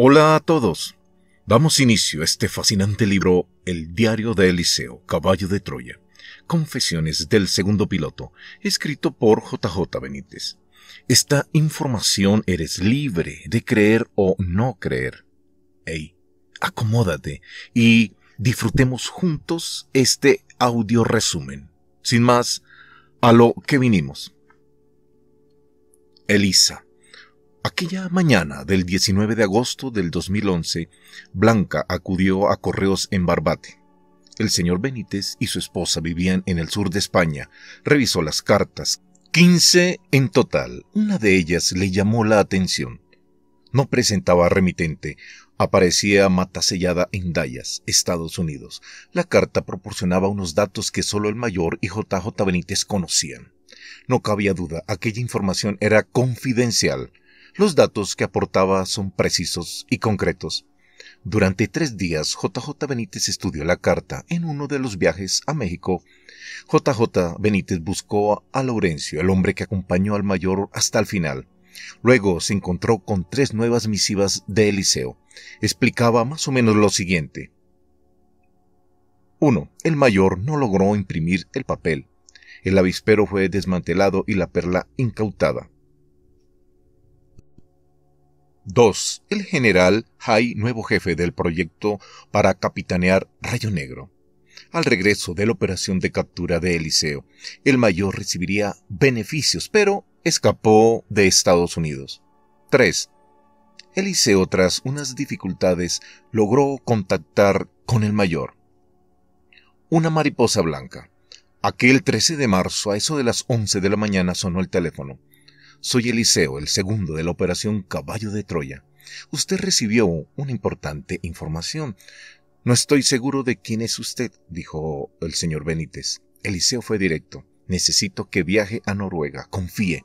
Hola a todos. Damos inicio a este fascinante libro El diario de Eliseo, Caballo de Troya. Confesiones del segundo piloto, escrito por JJ Benítez. Esta información eres libre de creer o no creer. Ey, acomódate y disfrutemos juntos este audio resumen. Sin más, a lo que vinimos. Elisa Aquella mañana del 19 de agosto del 2011, Blanca acudió a correos en Barbate. El señor Benítez y su esposa vivían en el sur de España. Revisó las cartas, 15 en total. Una de ellas le llamó la atención. No presentaba remitente. Aparecía matasellada en Dallas, Estados Unidos. La carta proporcionaba unos datos que solo el mayor y JJ Benítez conocían. No cabía duda, aquella información era confidencial. Los datos que aportaba son precisos y concretos. Durante tres días, JJ Benítez estudió la carta en uno de los viajes a México. JJ Benítez buscó a Laurencio, el hombre que acompañó al mayor hasta el final. Luego se encontró con tres nuevas misivas de Eliseo. Explicaba más o menos lo siguiente. 1. El mayor no logró imprimir el papel. El avispero fue desmantelado y la perla incautada. 2. El general Hay, nuevo jefe del proyecto para capitanear Rayo Negro. Al regreso de la operación de captura de Eliseo, el mayor recibiría beneficios, pero escapó de Estados Unidos. 3. Eliseo, tras unas dificultades, logró contactar con el mayor. Una mariposa blanca. Aquel 13 de marzo, a eso de las 11 de la mañana, sonó el teléfono. Soy Eliseo, el segundo de la Operación Caballo de Troya. Usted recibió una importante información. No estoy seguro de quién es usted, dijo el señor Benítez. Eliseo fue directo. Necesito que viaje a Noruega. Confíe.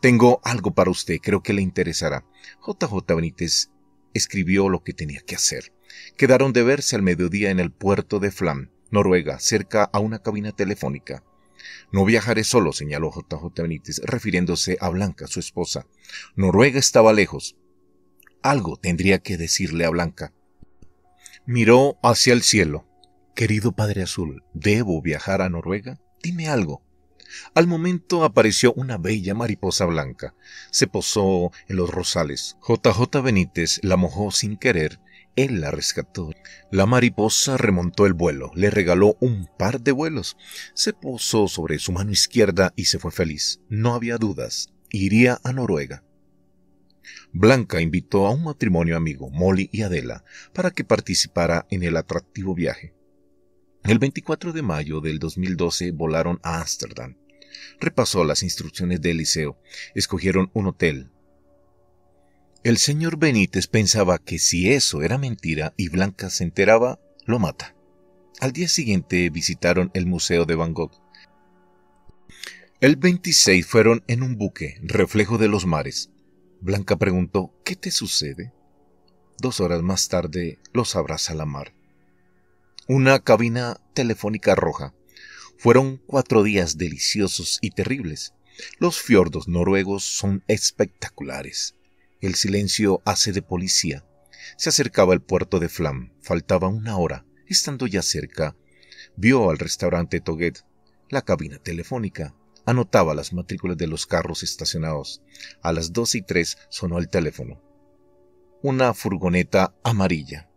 Tengo algo para usted, creo que le interesará. JJ Benítez escribió lo que tenía que hacer. Quedaron de verse al mediodía en el puerto de Flam, Noruega, cerca a una cabina telefónica. No viajaré solo, señaló JJ Benítez, refiriéndose a Blanca, su esposa. Noruega estaba lejos. Algo tendría que decirle a Blanca. Miró hacia el cielo. Querido Padre Azul, ¿debo viajar a Noruega? Dime algo. Al momento apareció una bella mariposa blanca. Se posó en los rosales. JJ Benítez la mojó sin querer él la rescató. La mariposa remontó el vuelo, le regaló un par de vuelos, se posó sobre su mano izquierda y se fue feliz. No había dudas, iría a Noruega. Blanca invitó a un matrimonio amigo, Molly y Adela, para que participara en el atractivo viaje. El 24 de mayo del 2012 volaron a Ámsterdam. Repasó las instrucciones del liceo. Escogieron un hotel, el señor Benítez pensaba que si eso era mentira y Blanca se enteraba, lo mata. Al día siguiente visitaron el Museo de Van Gogh. El 26 fueron en un buque, reflejo de los mares. Blanca preguntó, ¿qué te sucede? Dos horas más tarde los abraza la mar. Una cabina telefónica roja. Fueron cuatro días deliciosos y terribles. Los fiordos noruegos son espectaculares. El silencio hace de policía. Se acercaba el puerto de Flam. Faltaba una hora. Estando ya cerca, vio al restaurante Toguet, la cabina telefónica. Anotaba las matrículas de los carros estacionados. A las dos y tres sonó el teléfono. Una furgoneta amarilla.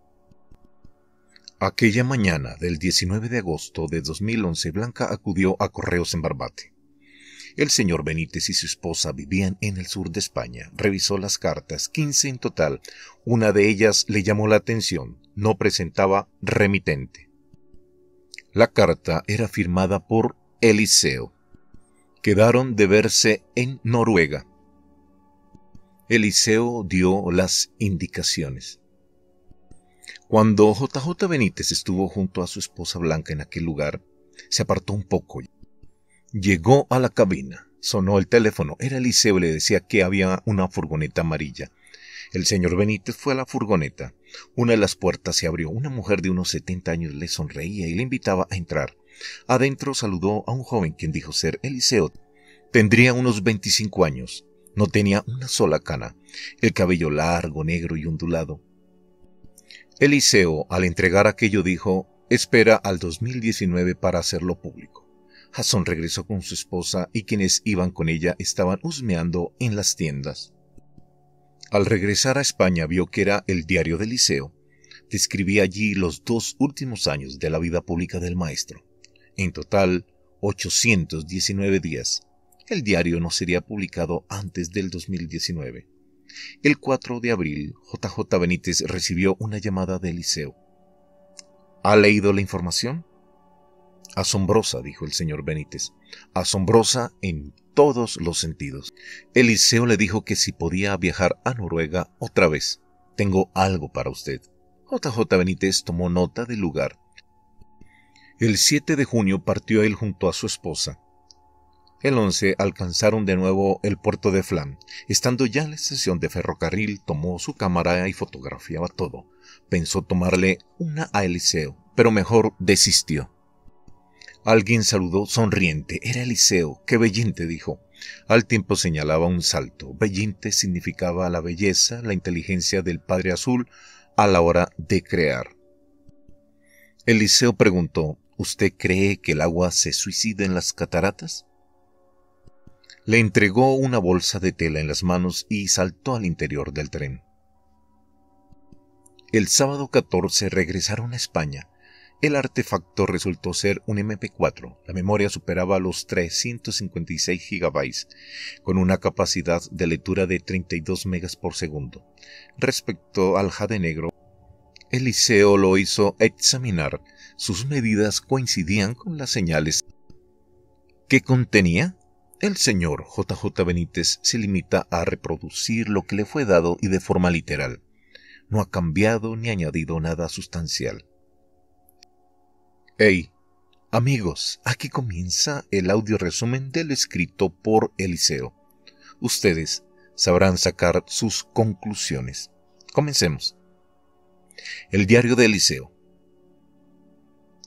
Aquella mañana del 19 de agosto de 2011, Blanca acudió a Correos en Barbate. El señor Benítez y su esposa vivían en el sur de España. Revisó las cartas, 15 en total. Una de ellas le llamó la atención. No presentaba remitente. La carta era firmada por Eliseo. Quedaron de verse en Noruega. Eliseo dio las indicaciones. Cuando JJ Benítez estuvo junto a su esposa Blanca en aquel lugar, se apartó un poco Llegó a la cabina. Sonó el teléfono. Era Eliseo y le decía que había una furgoneta amarilla. El señor Benítez fue a la furgoneta. Una de las puertas se abrió. Una mujer de unos 70 años le sonreía y le invitaba a entrar. Adentro saludó a un joven quien dijo ser Eliseo. Tendría unos 25 años. No tenía una sola cana. El cabello largo, negro y ondulado. Eliseo, al entregar aquello, dijo, espera al 2019 para hacerlo público. Jason regresó con su esposa y quienes iban con ella estaban husmeando en las tiendas. Al regresar a España vio que era el diario del Liceo. Describía allí los dos últimos años de la vida pública del maestro. En total, 819 días. El diario no sería publicado antes del 2019. El 4 de abril, JJ Benítez recibió una llamada del Liceo. ¿Ha leído la información? Asombrosa, dijo el señor Benítez, asombrosa en todos los sentidos. Eliseo le dijo que si podía viajar a Noruega otra vez. Tengo algo para usted. JJ Benítez tomó nota del lugar. El 7 de junio partió él junto a su esposa. El 11 alcanzaron de nuevo el puerto de Flam. Estando ya en la estación de ferrocarril, tomó su cámara y fotografiaba todo. Pensó tomarle una a Eliseo, pero mejor desistió. Alguien saludó sonriente. Era Eliseo, «¡Qué Bellinte dijo. Al tiempo señalaba un salto. Bellinte significaba la belleza, la inteligencia del Padre Azul a la hora de crear. Eliseo preguntó, ¿Usted cree que el agua se suicida en las cataratas? Le entregó una bolsa de tela en las manos y saltó al interior del tren. El sábado 14 regresaron a España. El artefacto resultó ser un MP4. La memoria superaba los 356 GB, con una capacidad de lectura de 32 megas por segundo. Respecto al jade negro, Eliseo lo hizo examinar. Sus medidas coincidían con las señales. ¿Qué contenía? El señor JJ Benítez se limita a reproducir lo que le fue dado y de forma literal. No ha cambiado ni añadido nada sustancial. Hey, amigos, aquí comienza el audio resumen de lo escrito por Eliseo. Ustedes sabrán sacar sus conclusiones. Comencemos. El diario de Eliseo.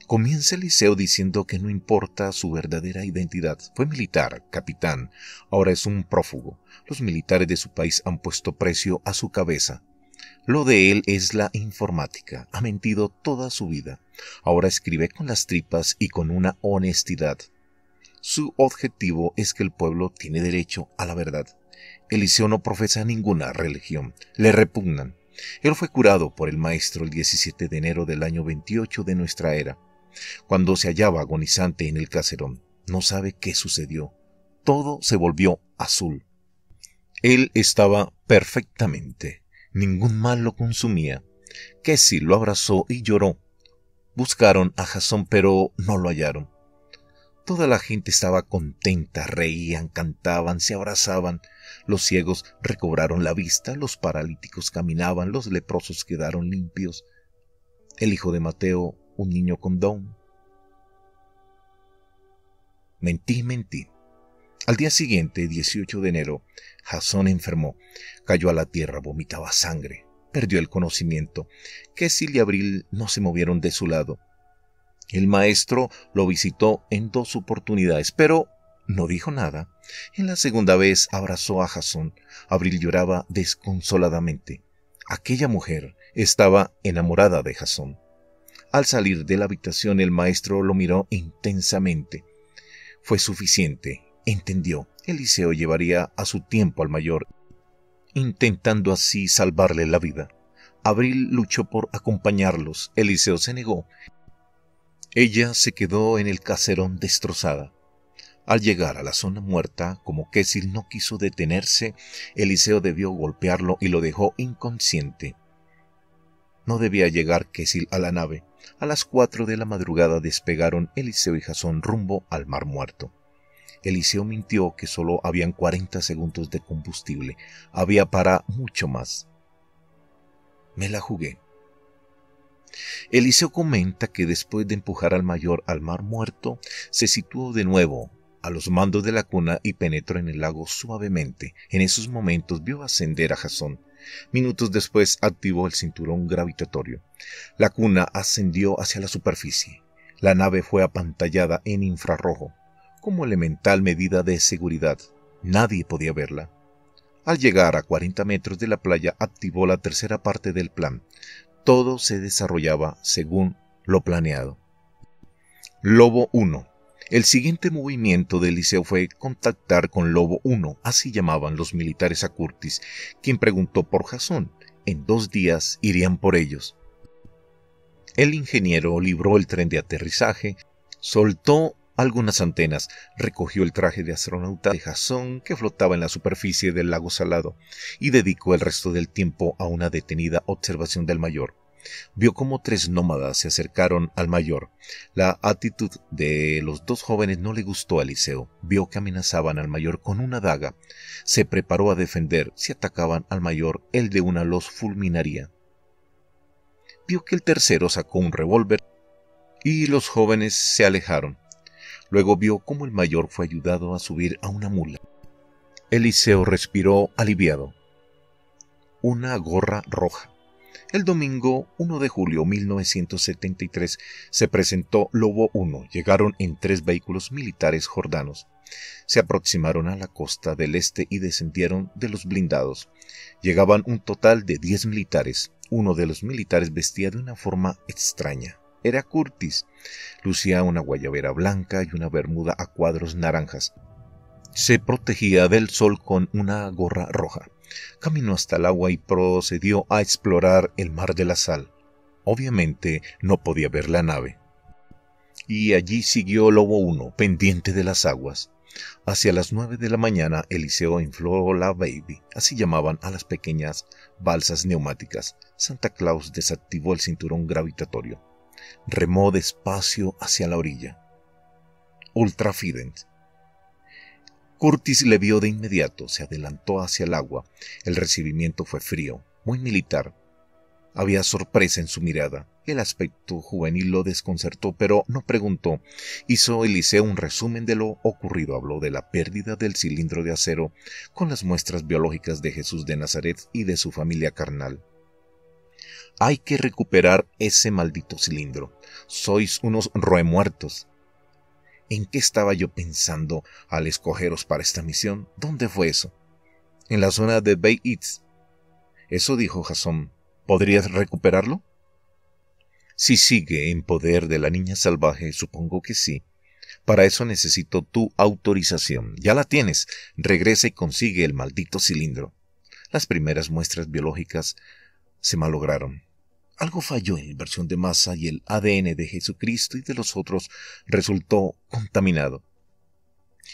Comienza Eliseo diciendo que no importa su verdadera identidad. Fue militar, capitán, ahora es un prófugo. Los militares de su país han puesto precio a su cabeza. Lo de él es la informática. Ha mentido toda su vida. Ahora escribe con las tripas y con una honestidad. Su objetivo es que el pueblo tiene derecho a la verdad. Eliseo no profesa ninguna religión. Le repugnan. Él fue curado por el maestro el 17 de enero del año 28 de nuestra era, cuando se hallaba agonizante en el caserón. No sabe qué sucedió. Todo se volvió azul. Él estaba perfectamente ningún mal lo consumía. sí lo abrazó y lloró. Buscaron a Jasón, pero no lo hallaron. Toda la gente estaba contenta, reían, cantaban, se abrazaban. Los ciegos recobraron la vista, los paralíticos caminaban, los leprosos quedaron limpios. El hijo de Mateo, un niño con don. Mentí, mentí. Al día siguiente, 18 de enero, Jasón enfermó, cayó a la tierra, vomitaba sangre, perdió el conocimiento. Kessil y Abril no se movieron de su lado. El maestro lo visitó en dos oportunidades, pero no dijo nada. En la segunda vez abrazó a Jasón. Abril lloraba desconsoladamente. Aquella mujer estaba enamorada de Jasón. Al salir de la habitación el maestro lo miró intensamente. Fue suficiente, entendió, Eliseo llevaría a su tiempo al mayor, intentando así salvarle la vida. Abril luchó por acompañarlos, Eliseo se negó. Ella se quedó en el caserón destrozada. Al llegar a la zona muerta, como Kessil no quiso detenerse, Eliseo debió golpearlo y lo dejó inconsciente. No debía llegar Kessil a la nave. A las cuatro de la madrugada despegaron Eliseo y Jasón rumbo al Mar Muerto. Eliseo mintió que solo habían 40 segundos de combustible. Había para mucho más. Me la jugué. Eliseo comenta que después de empujar al mayor al mar muerto, se situó de nuevo a los mandos de la cuna y penetró en el lago suavemente. En esos momentos vio ascender a Jasón. Minutos después activó el cinturón gravitatorio. La cuna ascendió hacia la superficie. La nave fue apantallada en infrarrojo como elemental medida de seguridad. Nadie podía verla. Al llegar a 40 metros de la playa activó la tercera parte del plan. Todo se desarrollaba según lo planeado. Lobo 1. El siguiente movimiento del liceo fue contactar con Lobo 1, así llamaban los militares a Curtis, quien preguntó por Jason. En dos días irían por ellos. El ingeniero libró el tren de aterrizaje, soltó algunas antenas, recogió el traje de astronauta de Jason que flotaba en la superficie del lago salado y dedicó el resto del tiempo a una detenida observación del mayor. Vio cómo tres nómadas se acercaron al mayor. La actitud de los dos jóvenes no le gustó a Eliseo. Vio que amenazaban al mayor con una daga. Se preparó a defender. Si atacaban al mayor, el de una los fulminaría. Vio que el tercero sacó un revólver y los jóvenes se alejaron. Luego vio cómo el mayor fue ayudado a subir a una mula. Eliseo respiró aliviado. Una gorra roja. El domingo 1 de julio 1973 se presentó Lobo 1. Llegaron en tres vehículos militares jordanos. Se aproximaron a la costa del este y descendieron de los blindados. Llegaban un total de 10 militares. Uno de los militares vestía de una forma extraña. Era Curtis. Lucía una guayabera blanca y una bermuda a cuadros naranjas. Se protegía del sol con una gorra roja. Caminó hasta el agua y procedió a explorar el mar de la sal. Obviamente no podía ver la nave. Y allí siguió Lobo Uno, pendiente de las aguas. Hacia las nueve de la mañana Eliseo infló la Baby, así llamaban a las pequeñas balsas neumáticas. Santa Claus desactivó el cinturón gravitatorio remó despacio hacia la orilla. Ultrafident. Curtis le vio de inmediato, se adelantó hacia el agua. El recibimiento fue frío, muy militar. Había sorpresa en su mirada. El aspecto juvenil lo desconcertó, pero no preguntó. Hizo Eliseo un resumen de lo ocurrido. Habló de la pérdida del cilindro de acero con las muestras biológicas de Jesús de Nazaret y de su familia carnal. Hay que recuperar ese maldito cilindro. Sois unos roemuertos. ¿En qué estaba yo pensando al escogeros para esta misión? ¿Dónde fue eso? En la zona de Bay Eats. Eso dijo Jason. ¿Podrías recuperarlo? Si sigue en poder de la niña salvaje, supongo que sí. Para eso necesito tu autorización. Ya la tienes. Regresa y consigue el maldito cilindro. Las primeras muestras biológicas se malograron. Algo falló en la inversión de masa y el ADN de Jesucristo y de los otros resultó contaminado.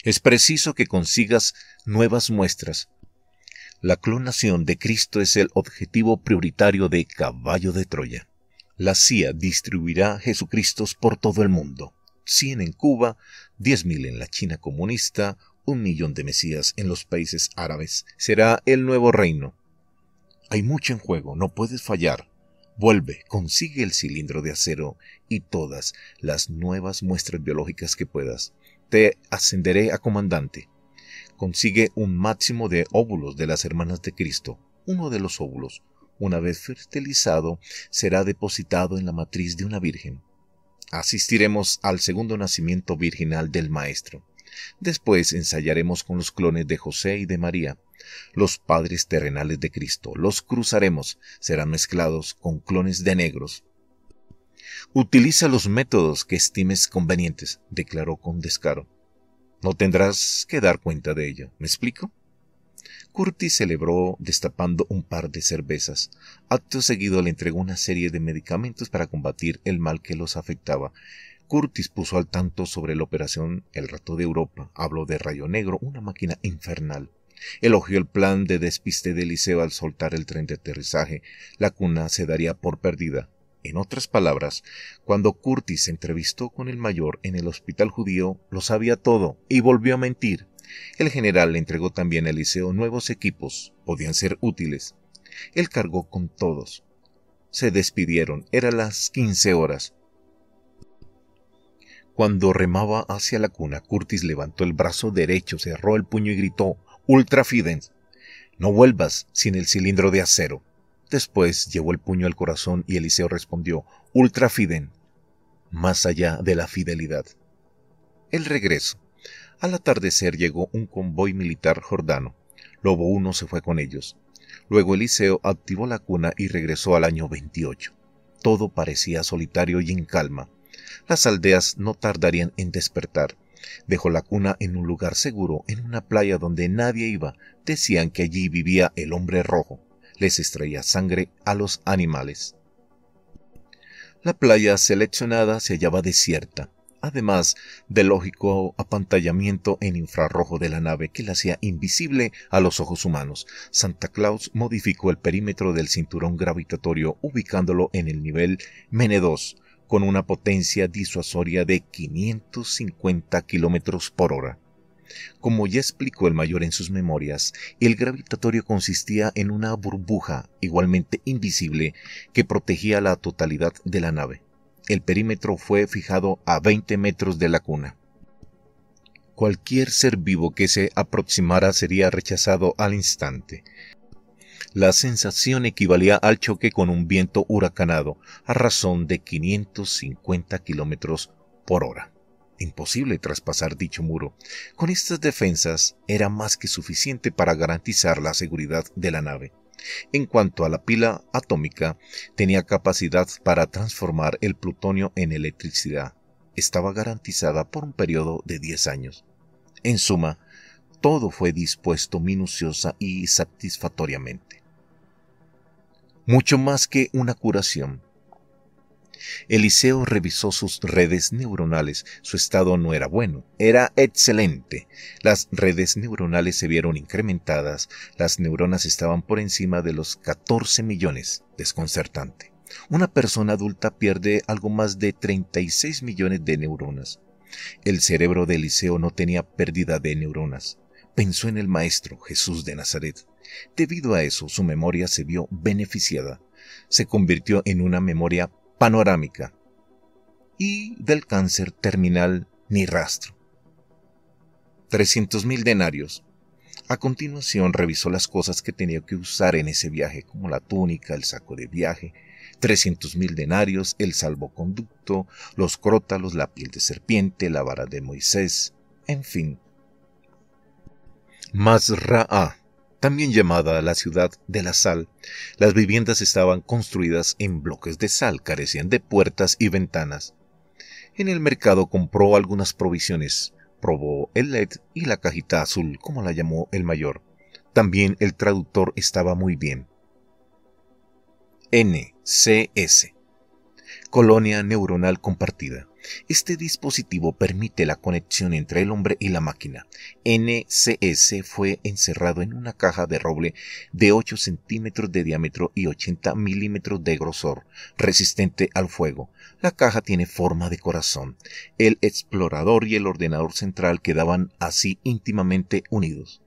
Es preciso que consigas nuevas muestras. La clonación de Cristo es el objetivo prioritario de Caballo de Troya. La CIA distribuirá Jesucristos por todo el mundo. 100 en Cuba, 10.000 en la China comunista, un millón de Mesías en los países árabes. Será el nuevo reino, hay mucho en juego, no puedes fallar. Vuelve, consigue el cilindro de acero y todas las nuevas muestras biológicas que puedas. Te ascenderé a comandante. Consigue un máximo de óvulos de las hermanas de Cristo. Uno de los óvulos, una vez fertilizado, será depositado en la matriz de una virgen. Asistiremos al segundo nacimiento virginal del Maestro. Después ensayaremos con los clones de José y de María, los padres terrenales de Cristo. Los cruzaremos, serán mezclados con clones de negros. Utiliza los métodos que estimes convenientes, declaró con descaro. No tendrás que dar cuenta de ello, ¿me explico? Curtis celebró destapando un par de cervezas. Acto seguido le entregó una serie de medicamentos para combatir el mal que los afectaba Curtis puso al tanto sobre la operación El Rato de Europa, habló de Rayo Negro, una máquina infernal. Elogió el plan de despiste de Eliseo al soltar el tren de aterrizaje. La cuna se daría por perdida. En otras palabras, cuando Curtis se entrevistó con el mayor en el hospital judío, lo sabía todo y volvió a mentir. El general le entregó también a Eliseo nuevos equipos, podían ser útiles. Él cargó con todos. Se despidieron, Era las quince horas. Cuando remaba hacia la cuna, Curtis levantó el brazo derecho, cerró el puño y gritó, Ultra Fiden! no vuelvas sin el cilindro de acero. Después llevó el puño al corazón y Eliseo respondió, Ultra Fiden, más allá de la fidelidad. El regreso. Al atardecer llegó un convoy militar jordano. Lobo 1 se fue con ellos. Luego Eliseo activó la cuna y regresó al año 28. Todo parecía solitario y en calma. Las aldeas no tardarían en despertar. Dejó la cuna en un lugar seguro, en una playa donde nadie iba. Decían que allí vivía el hombre rojo. Les extraía sangre a los animales. La playa seleccionada se hallaba desierta, además del lógico apantallamiento en infrarrojo de la nave que la hacía invisible a los ojos humanos. Santa Claus modificó el perímetro del cinturón gravitatorio ubicándolo en el nivel Mene 2, con una potencia disuasoria de 550 km por hora. Como ya explicó el mayor en sus memorias, el gravitatorio consistía en una burbuja igualmente invisible que protegía la totalidad de la nave. El perímetro fue fijado a 20 metros de la cuna. Cualquier ser vivo que se aproximara sería rechazado al instante, la sensación equivalía al choque con un viento huracanado a razón de 550 kilómetros por hora. Imposible traspasar dicho muro. Con estas defensas era más que suficiente para garantizar la seguridad de la nave. En cuanto a la pila atómica, tenía capacidad para transformar el plutonio en electricidad. Estaba garantizada por un periodo de 10 años. En suma, todo fue dispuesto minuciosa y satisfactoriamente. Mucho más que una curación. Eliseo revisó sus redes neuronales. Su estado no era bueno, era excelente. Las redes neuronales se vieron incrementadas. Las neuronas estaban por encima de los 14 millones. Desconcertante. Una persona adulta pierde algo más de 36 millones de neuronas. El cerebro de Eliseo no tenía pérdida de neuronas pensó en el Maestro Jesús de Nazaret. Debido a eso, su memoria se vio beneficiada. Se convirtió en una memoria panorámica. Y del cáncer terminal ni rastro. 300.000 denarios. A continuación revisó las cosas que tenía que usar en ese viaje, como la túnica, el saco de viaje, 300.000 denarios, el salvoconducto, los crótalos, la piel de serpiente, la vara de Moisés, en fin, Masra'a, también llamada la ciudad de la sal, las viviendas estaban construidas en bloques de sal, carecían de puertas y ventanas. En el mercado compró algunas provisiones, probó el LED y la cajita azul, como la llamó el mayor. También el traductor estaba muy bien. NCS Colonia Neuronal Compartida este dispositivo permite la conexión entre el hombre y la máquina. NCS fue encerrado en una caja de roble de 8 centímetros de diámetro y 80 milímetros de grosor, resistente al fuego. La caja tiene forma de corazón. El explorador y el ordenador central quedaban así íntimamente unidos.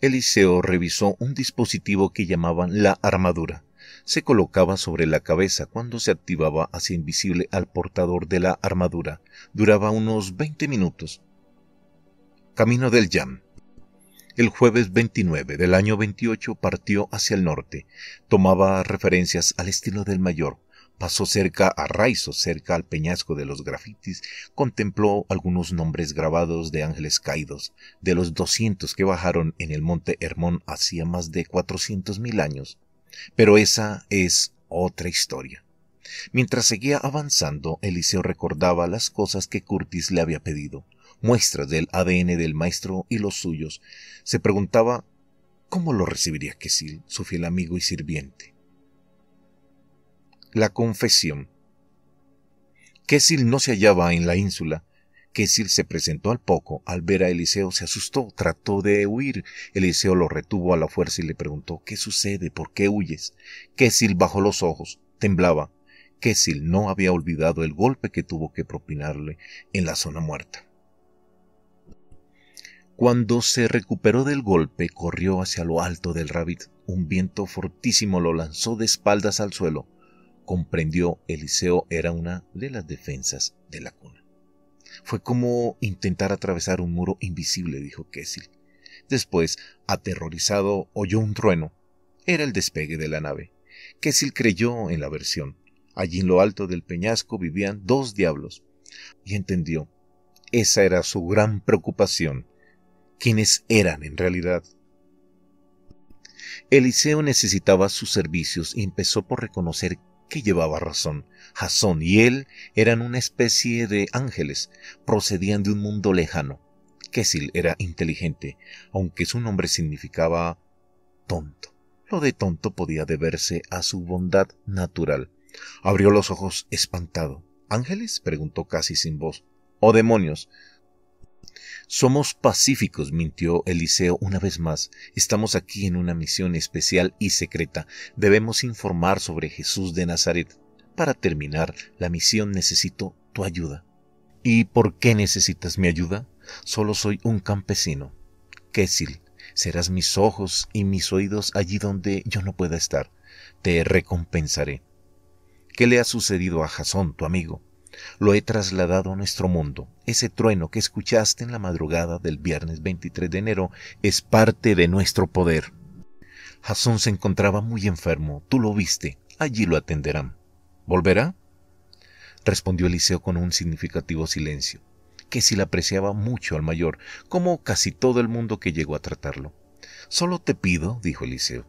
Eliseo revisó un dispositivo que llamaban la armadura se colocaba sobre la cabeza cuando se activaba hacia invisible al portador de la armadura. Duraba unos veinte minutos. Camino del Yam. El jueves 29 del año 28 partió hacia el norte. Tomaba referencias al estilo del mayor. Pasó cerca a Raizo, cerca al peñasco de los grafitis, contempló algunos nombres grabados de ángeles caídos, de los doscientos que bajaron en el monte Hermón hacía más de cuatrocientos mil años. Pero esa es otra historia. Mientras seguía avanzando, Eliseo recordaba las cosas que Curtis le había pedido, muestras del ADN del maestro y los suyos. Se preguntaba cómo lo recibiría Kessil, su fiel amigo y sirviente. La confesión. Kessil no se hallaba en la ínsula, Kessil se presentó al poco. Al ver a Eliseo se asustó, trató de huir. Eliseo lo retuvo a la fuerza y le preguntó ¿Qué sucede? ¿Por qué huyes? Kesil bajó los ojos, temblaba. Kesil no había olvidado el golpe que tuvo que propinarle en la zona muerta. Cuando se recuperó del golpe, corrió hacia lo alto del rabbit. Un viento fortísimo lo lanzó de espaldas al suelo. Comprendió Eliseo era una de las defensas de la cuna. Fue como intentar atravesar un muro invisible, dijo Kessel. Después, aterrorizado, oyó un trueno. Era el despegue de la nave. Kessel creyó en la versión. Allí en lo alto del peñasco vivían dos diablos. Y entendió. Esa era su gran preocupación. ¿Quiénes eran en realidad? Eliseo necesitaba sus servicios y empezó por reconocer que llevaba razón. Jasón y él eran una especie de ángeles, procedían de un mundo lejano. Kessil era inteligente, aunque su nombre significaba tonto. Lo de tonto podía deberse a su bondad natural. Abrió los ojos espantado. ¿Ángeles? preguntó casi sin voz. o oh, demonios, somos pacíficos, mintió Eliseo una vez más. Estamos aquí en una misión especial y secreta. Debemos informar sobre Jesús de Nazaret. Para terminar la misión necesito tu ayuda. ¿Y por qué necesitas mi ayuda? Solo soy un campesino. Késil, serás mis ojos y mis oídos allí donde yo no pueda estar. Te recompensaré. ¿Qué le ha sucedido a Jasón, tu amigo? lo he trasladado a nuestro mundo. Ese trueno que escuchaste en la madrugada del viernes 23 de enero es parte de nuestro poder. Jason se encontraba muy enfermo, tú lo viste, allí lo atenderán. ¿Volverá? respondió Eliseo con un significativo silencio, que si le apreciaba mucho al mayor, como casi todo el mundo que llegó a tratarlo. Solo te pido, dijo Eliseo,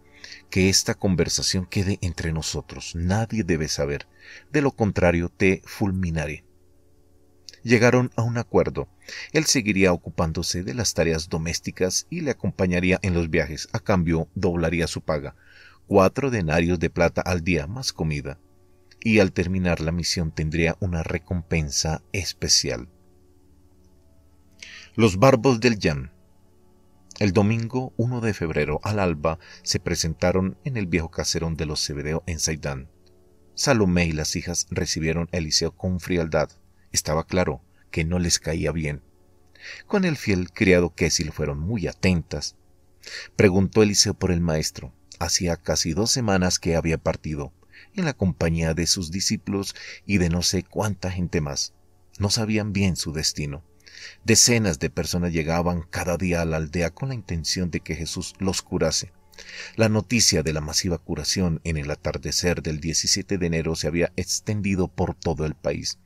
que esta conversación quede entre nosotros. Nadie debe saber. De lo contrario, te fulminaré. Llegaron a un acuerdo. Él seguiría ocupándose de las tareas domésticas y le acompañaría en los viajes. A cambio, doblaría su paga. Cuatro denarios de plata al día, más comida. Y al terminar la misión tendría una recompensa especial. Los barbos del Yan el domingo 1 de febrero al alba se presentaron en el viejo caserón de los Cebedeo en Saidán. Salomé y las hijas recibieron a Eliseo con frialdad. Estaba claro que no les caía bien. Con el fiel criado Kessil fueron muy atentas. Preguntó Eliseo por el maestro. Hacía casi dos semanas que había partido, en la compañía de sus discípulos y de no sé cuánta gente más. No sabían bien su destino. Decenas de personas llegaban cada día a la aldea con la intención de que Jesús los curase. La noticia de la masiva curación en el atardecer del 17 de enero se había extendido por todo el país.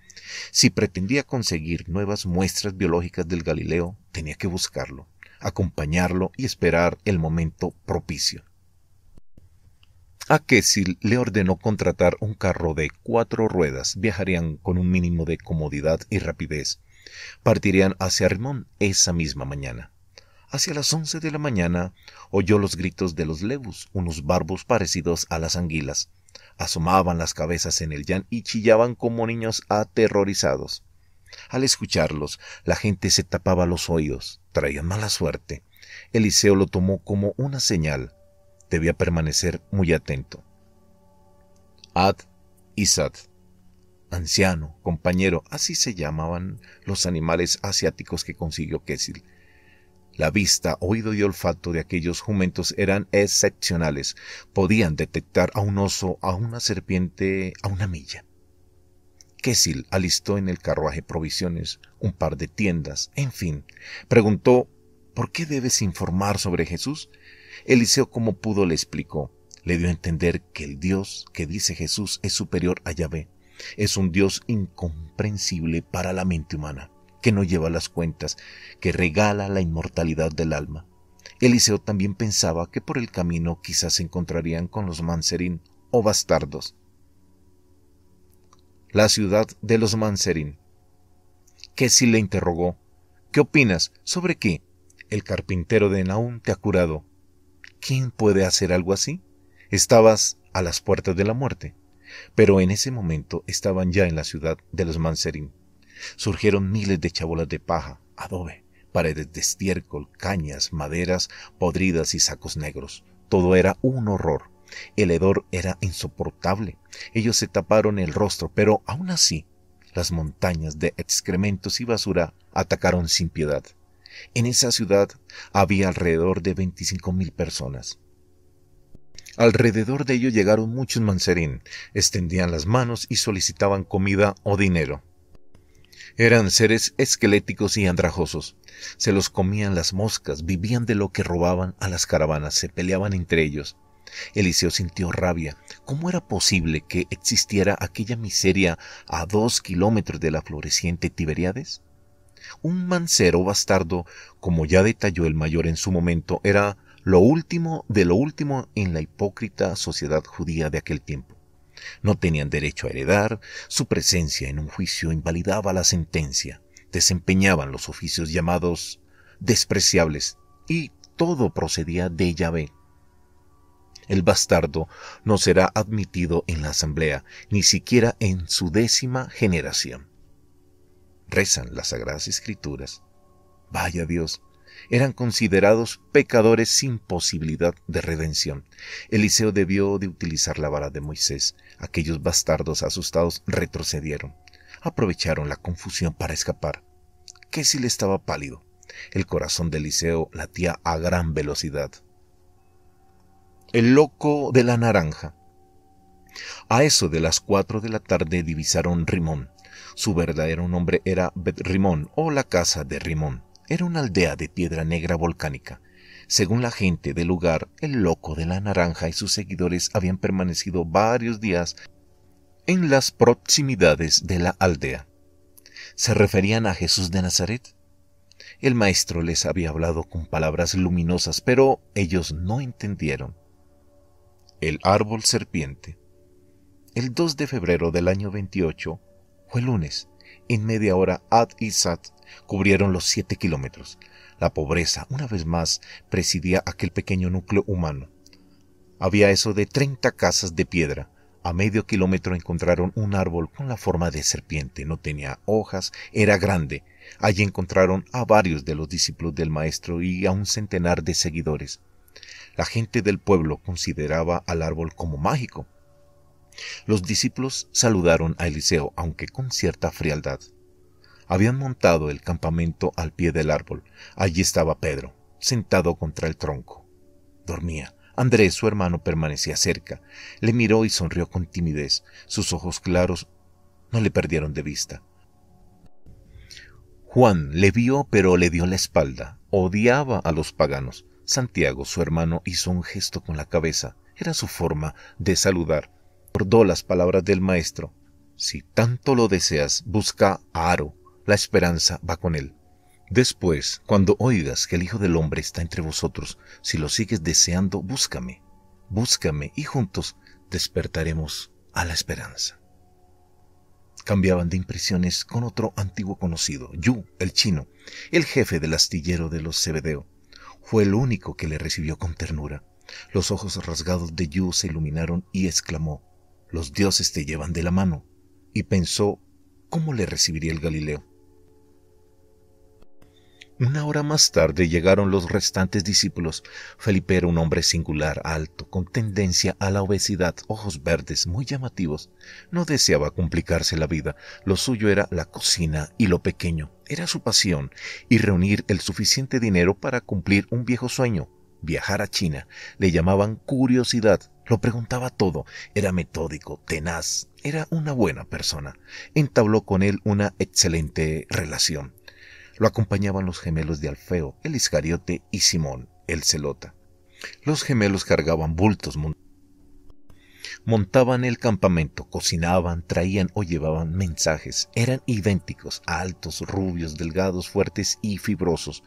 Si pretendía conseguir nuevas muestras biológicas del Galileo, tenía que buscarlo, acompañarlo y esperar el momento propicio. A Kessil le ordenó contratar un carro de cuatro ruedas. Viajarían con un mínimo de comodidad y rapidez partirían hacia Rimón esa misma mañana. Hacia las once de la mañana oyó los gritos de los lebus, unos barbos parecidos a las anguilas. Asomaban las cabezas en el llan y chillaban como niños aterrorizados. Al escucharlos, la gente se tapaba los oídos, traían mala suerte. Eliseo lo tomó como una señal. Debía permanecer muy atento. Ad y anciano, compañero, así se llamaban los animales asiáticos que consiguió Késil. La vista, oído y olfato de aquellos jumentos eran excepcionales. Podían detectar a un oso, a una serpiente, a una milla. Késil alistó en el carruaje provisiones, un par de tiendas, en fin. Preguntó, ¿por qué debes informar sobre Jesús? Eliseo como pudo le explicó. Le dio a entender que el Dios que dice Jesús es superior a Yahvé, es un Dios incomprensible para la mente humana, que no lleva las cuentas, que regala la inmortalidad del alma. Eliseo también pensaba que por el camino quizás se encontrarían con los Manserín o bastardos. La ciudad de los Manserín. Que si le interrogó, ¿qué opinas? ¿Sobre qué? El carpintero de Naún te ha curado. ¿Quién puede hacer algo así? Estabas a las puertas de la muerte. Pero en ese momento estaban ya en la ciudad de los Manserín. Surgieron miles de chabolas de paja, adobe, paredes de estiércol, cañas, maderas podridas y sacos negros. Todo era un horror. El hedor era insoportable. Ellos se taparon el rostro, pero aun así, las montañas de excrementos y basura atacaron sin piedad. En esa ciudad había alrededor de veinticinco mil personas. Alrededor de ello llegaron muchos manserín, extendían las manos y solicitaban comida o dinero. Eran seres esqueléticos y andrajosos. Se los comían las moscas, vivían de lo que robaban a las caravanas, se peleaban entre ellos. Eliseo sintió rabia. ¿Cómo era posible que existiera aquella miseria a dos kilómetros de la floreciente Tiberiades? Un mancero bastardo, como ya detalló el mayor en su momento, era lo último de lo último en la hipócrita sociedad judía de aquel tiempo. No tenían derecho a heredar, su presencia en un juicio invalidaba la sentencia, desempeñaban los oficios llamados despreciables y todo procedía de Yahvé. El bastardo no será admitido en la asamblea, ni siquiera en su décima generación. Rezan las sagradas escrituras. Vaya Dios, eran considerados pecadores sin posibilidad de redención. Eliseo debió de utilizar la vara de Moisés. Aquellos bastardos asustados retrocedieron. Aprovecharon la confusión para escapar. si le estaba pálido. El corazón de Eliseo latía a gran velocidad. El loco de la naranja. A eso de las cuatro de la tarde divisaron Rimón. Su verdadero nombre era Betrimón o la casa de Rimón era una aldea de piedra negra volcánica. Según la gente del lugar, el loco de la naranja y sus seguidores habían permanecido varios días en las proximidades de la aldea. ¿Se referían a Jesús de Nazaret? El maestro les había hablado con palabras luminosas, pero ellos no entendieron. El árbol serpiente. El 2 de febrero del año 28 fue lunes. En media hora Ad Isat Cubrieron los siete kilómetros. La pobreza, una vez más, presidía aquel pequeño núcleo humano. Había eso de treinta casas de piedra. A medio kilómetro encontraron un árbol con la forma de serpiente, no tenía hojas, era grande. Allí encontraron a varios de los discípulos del maestro y a un centenar de seguidores. La gente del pueblo consideraba al árbol como mágico. Los discípulos saludaron a Eliseo, aunque con cierta frialdad. Habían montado el campamento al pie del árbol. Allí estaba Pedro, sentado contra el tronco. Dormía. Andrés, su hermano, permanecía cerca. Le miró y sonrió con timidez. Sus ojos claros no le perdieron de vista. Juan le vio, pero le dio la espalda. Odiaba a los paganos. Santiago, su hermano, hizo un gesto con la cabeza. Era su forma de saludar. Bordó las palabras del maestro. Si tanto lo deseas, busca a Aro, la esperanza va con él. Después, cuando oigas que el Hijo del Hombre está entre vosotros, si lo sigues deseando, búscame, búscame y juntos despertaremos a la esperanza. Cambiaban de impresiones con otro antiguo conocido, Yu, el chino, el jefe del astillero de los Cebedeo. Fue el único que le recibió con ternura. Los ojos rasgados de Yu se iluminaron y exclamó, Los dioses te llevan de la mano. Y pensó, ¿cómo le recibiría el Galileo? Una hora más tarde llegaron los restantes discípulos. Felipe era un hombre singular, alto, con tendencia a la obesidad, ojos verdes, muy llamativos. No deseaba complicarse la vida. Lo suyo era la cocina y lo pequeño. Era su pasión y reunir el suficiente dinero para cumplir un viejo sueño, viajar a China. Le llamaban curiosidad. Lo preguntaba todo. Era metódico, tenaz. Era una buena persona. Entabló con él una excelente relación. Lo acompañaban los gemelos de Alfeo, el Iscariote y Simón, el Celota. Los gemelos cargaban bultos, montaban el campamento, cocinaban, traían o llevaban mensajes. Eran idénticos, altos, rubios, delgados, fuertes y fibrosos,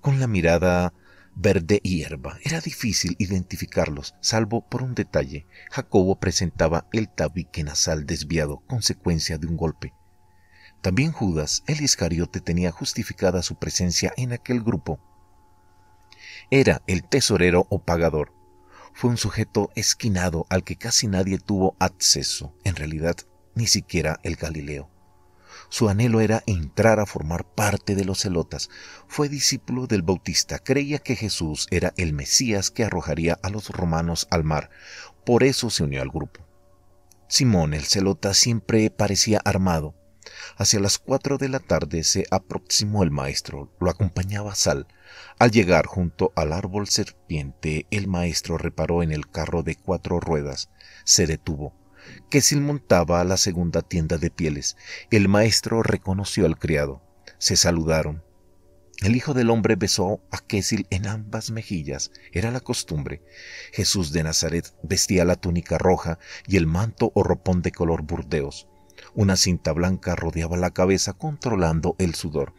con la mirada verde y hierba. Era difícil identificarlos, salvo por un detalle. Jacobo presentaba el tabique nasal desviado, consecuencia de un golpe. También Judas, el Iscariote, tenía justificada su presencia en aquel grupo. Era el tesorero o pagador. Fue un sujeto esquinado al que casi nadie tuvo acceso, en realidad ni siquiera el Galileo. Su anhelo era entrar a formar parte de los celotas. Fue discípulo del Bautista, creía que Jesús era el Mesías que arrojaría a los romanos al mar. Por eso se unió al grupo. Simón el celota siempre parecía armado. Hacia las cuatro de la tarde se aproximó el maestro, lo acompañaba Sal. Al llegar junto al árbol serpiente, el maestro reparó en el carro de cuatro ruedas. Se detuvo. Kessil montaba a la segunda tienda de pieles. El maestro reconoció al criado. Se saludaron. El Hijo del Hombre besó a Kessil en ambas mejillas. Era la costumbre. Jesús de Nazaret vestía la túnica roja y el manto o ropón de color burdeos. Una cinta blanca rodeaba la cabeza controlando el sudor.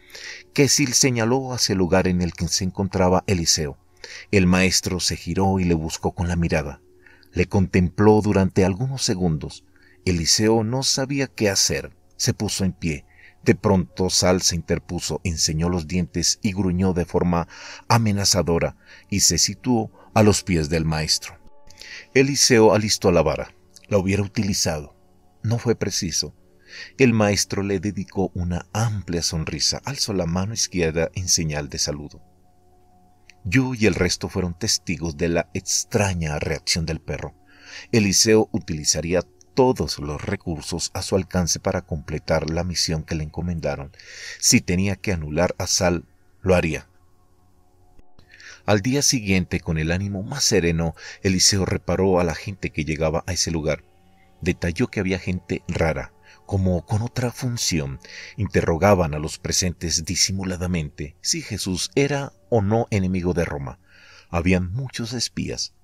Quesil señaló hacia el lugar en el que se encontraba Eliseo. El maestro se giró y le buscó con la mirada. Le contempló durante algunos segundos. Eliseo no sabía qué hacer. Se puso en pie. De pronto Sal se interpuso, enseñó los dientes y gruñó de forma amenazadora y se situó a los pies del maestro. Eliseo alistó la vara. La hubiera utilizado no fue preciso. El maestro le dedicó una amplia sonrisa, alzó la mano izquierda en señal de saludo. Yo y el resto fueron testigos de la extraña reacción del perro. Eliseo utilizaría todos los recursos a su alcance para completar la misión que le encomendaron. Si tenía que anular a Sal, lo haría. Al día siguiente, con el ánimo más sereno, Eliseo reparó a la gente que llegaba a ese lugar detalló que había gente rara, como con otra función, interrogaban a los presentes disimuladamente si Jesús era o no enemigo de Roma. Habían muchos espías.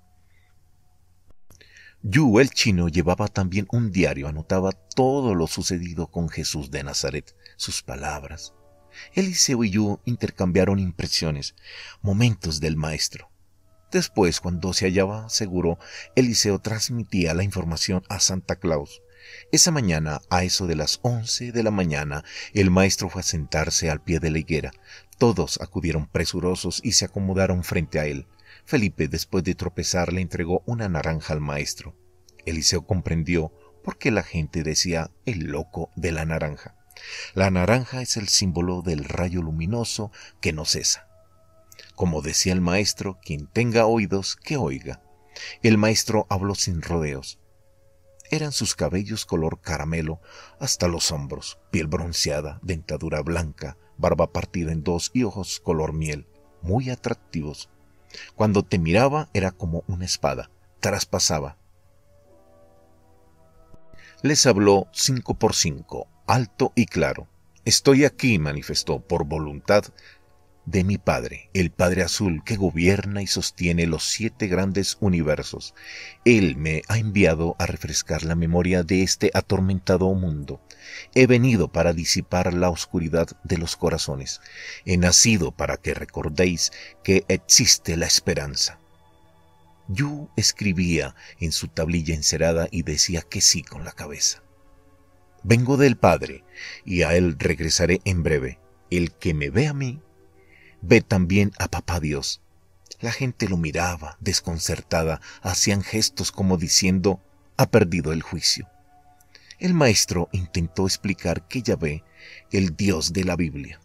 Yu el chino llevaba también un diario, anotaba todo lo sucedido con Jesús de Nazaret, sus palabras. Eliseo y Yu intercambiaron impresiones, momentos del maestro. Después, cuando se hallaba seguro, Eliseo transmitía la información a Santa Claus. Esa mañana, a eso de las once de la mañana, el maestro fue a sentarse al pie de la higuera. Todos acudieron presurosos y se acomodaron frente a él. Felipe, después de tropezar, le entregó una naranja al maestro. Eliseo comprendió por qué la gente decía el loco de la naranja. La naranja es el símbolo del rayo luminoso que no cesa. Como decía el maestro, quien tenga oídos, que oiga. El maestro habló sin rodeos. Eran sus cabellos color caramelo hasta los hombros, piel bronceada, dentadura blanca, barba partida en dos y ojos color miel, muy atractivos. Cuando te miraba era como una espada, traspasaba. Les habló cinco por cinco, alto y claro. Estoy aquí, manifestó por voluntad de mi Padre, el Padre Azul, que gobierna y sostiene los siete grandes universos. Él me ha enviado a refrescar la memoria de este atormentado mundo. He venido para disipar la oscuridad de los corazones. He nacido para que recordéis que existe la esperanza. Yo escribía en su tablilla encerada y decía que sí con la cabeza. Vengo del Padre, y a Él regresaré en breve. El que me ve a mí, Ve también a Papá Dios. La gente lo miraba, desconcertada, hacían gestos como diciendo, ha perdido el juicio. El maestro intentó explicar que ya ve el Dios de la Biblia,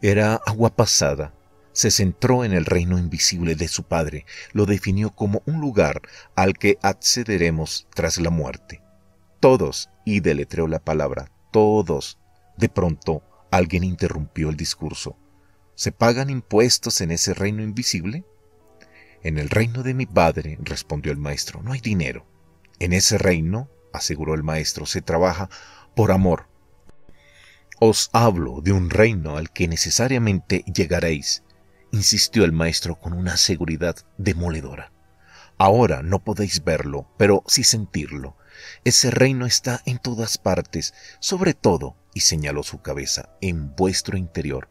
era agua pasada, se centró en el reino invisible de su Padre, lo definió como un lugar al que accederemos tras la muerte. Todos, y deletreó la palabra, todos, de pronto Alguien interrumpió el discurso. ¿Se pagan impuestos en ese reino invisible? En el reino de mi padre, respondió el maestro, no hay dinero. En ese reino, aseguró el maestro, se trabaja por amor. Os hablo de un reino al que necesariamente llegaréis, insistió el maestro con una seguridad demoledora. Ahora no podéis verlo, pero sí sentirlo. Ese reino está en todas partes, sobre todo y señaló su cabeza en vuestro interior.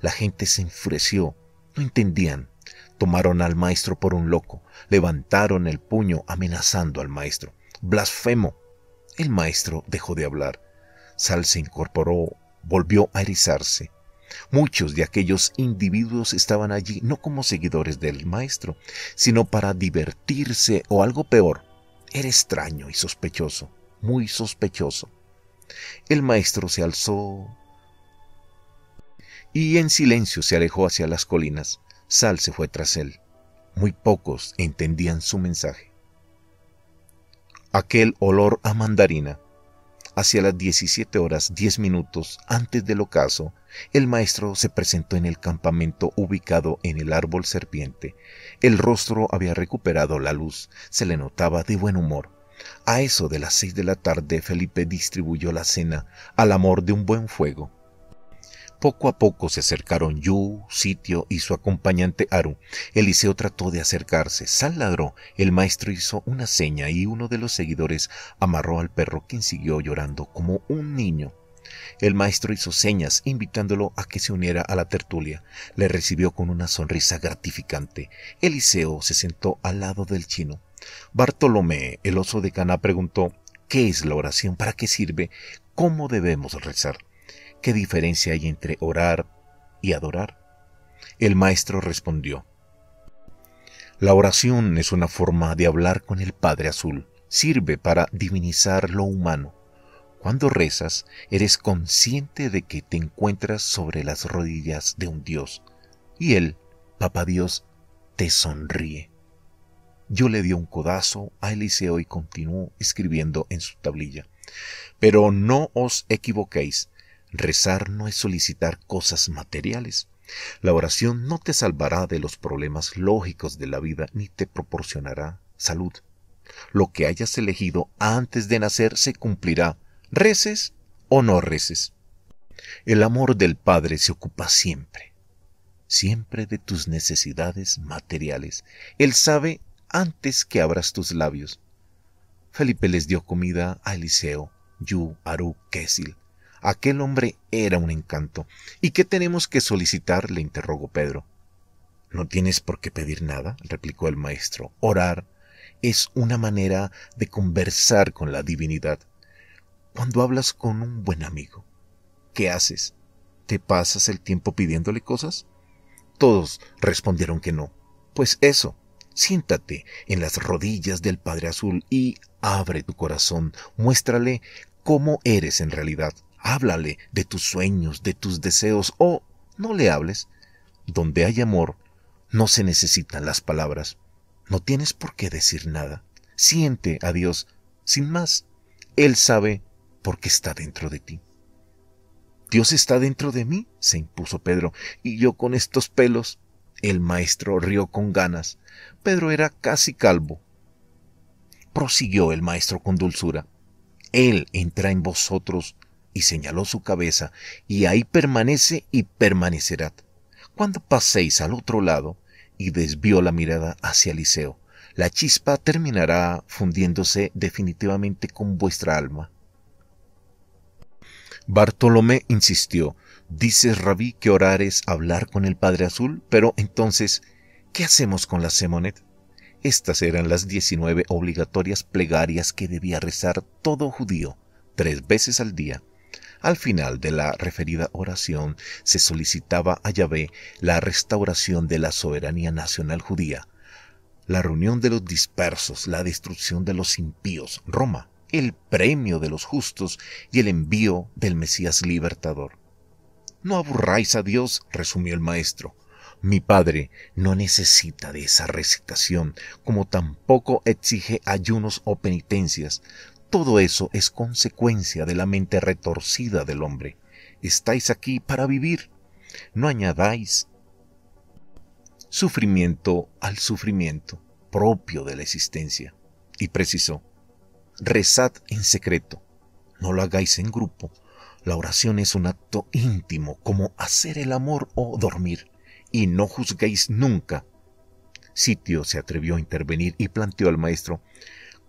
La gente se enfureció, no entendían. Tomaron al maestro por un loco, levantaron el puño amenazando al maestro. Blasfemo. El maestro dejó de hablar. Sal se incorporó, volvió a erizarse. Muchos de aquellos individuos estaban allí no como seguidores del maestro, sino para divertirse o algo peor. Era extraño y sospechoso, muy sospechoso. El maestro se alzó y en silencio se alejó hacia las colinas. Sal se fue tras él. Muy pocos entendían su mensaje. Aquel olor a mandarina. Hacia las diecisiete horas diez minutos antes del ocaso, el maestro se presentó en el campamento ubicado en el árbol serpiente. El rostro había recuperado la luz, se le notaba de buen humor. A eso de las seis de la tarde Felipe distribuyó la cena al amor de un buen fuego. Poco a poco se acercaron Yu, Sitio y su acompañante Aru. Eliseo trató de acercarse. San ladró. El maestro hizo una seña y uno de los seguidores amarró al perro, quien siguió llorando como un niño. El maestro hizo señas invitándolo a que se uniera a la tertulia. Le recibió con una sonrisa gratificante. Eliseo se sentó al lado del chino. Bartolomé, el oso de Caná, preguntó, ¿qué es la oración? ¿Para qué sirve? ¿Cómo debemos rezar? ¿Qué diferencia hay entre orar y adorar? El maestro respondió, la oración es una forma de hablar con el Padre Azul, sirve para divinizar lo humano. Cuando rezas, eres consciente de que te encuentras sobre las rodillas de un Dios, y Él, Papá Dios, te sonríe. Yo le di un codazo a Eliseo y continuó escribiendo en su tablilla. Pero no os equivoquéis. Rezar no es solicitar cosas materiales. La oración no te salvará de los problemas lógicos de la vida ni te proporcionará salud. Lo que hayas elegido antes de nacer se cumplirá, reces o no reces. El amor del Padre se ocupa siempre, siempre de tus necesidades materiales. Él sabe antes que abras tus labios. Felipe les dio comida a Eliseo, Yu, Aru, Kesil. Aquel hombre era un encanto. ¿Y qué tenemos que solicitar? le interrogó Pedro. No tienes por qué pedir nada, replicó el maestro. Orar es una manera de conversar con la divinidad. Cuando hablas con un buen amigo, ¿qué haces? ¿Te pasas el tiempo pidiéndole cosas? Todos respondieron que no. Pues eso, Siéntate en las rodillas del Padre Azul y abre tu corazón, muéstrale cómo eres en realidad, háblale de tus sueños, de tus deseos o no le hables. Donde hay amor, no se necesitan las palabras. No tienes por qué decir nada. Siente a Dios sin más. Él sabe por qué está dentro de ti. Dios está dentro de mí, se impuso Pedro, y yo con estos pelos el maestro rió con ganas. Pedro era casi calvo. Prosiguió el maestro con dulzura. Él entra en vosotros y señaló su cabeza, y ahí permanece y permanecerá. Cuando paséis al otro lado, y desvió la mirada hacia Eliseo, la chispa terminará fundiéndose definitivamente con vuestra alma. Bartolomé insistió, Dices, Rabí, que orar es hablar con el Padre Azul, pero entonces, ¿qué hacemos con la Semonet? Estas eran las 19 obligatorias plegarias que debía rezar todo judío, tres veces al día. Al final de la referida oración se solicitaba a Yahvé la restauración de la soberanía nacional judía, la reunión de los dispersos, la destrucción de los impíos, Roma, el premio de los justos y el envío del Mesías libertador. No aburráis a Dios, resumió el maestro. Mi padre no necesita de esa recitación, como tampoco exige ayunos o penitencias. Todo eso es consecuencia de la mente retorcida del hombre. Estáis aquí para vivir. No añadáis sufrimiento al sufrimiento propio de la existencia. Y precisó, rezad en secreto, no lo hagáis en grupo, la oración es un acto íntimo, como hacer el amor o dormir, y no juzguéis nunca. Sitio se atrevió a intervenir y planteó al maestro,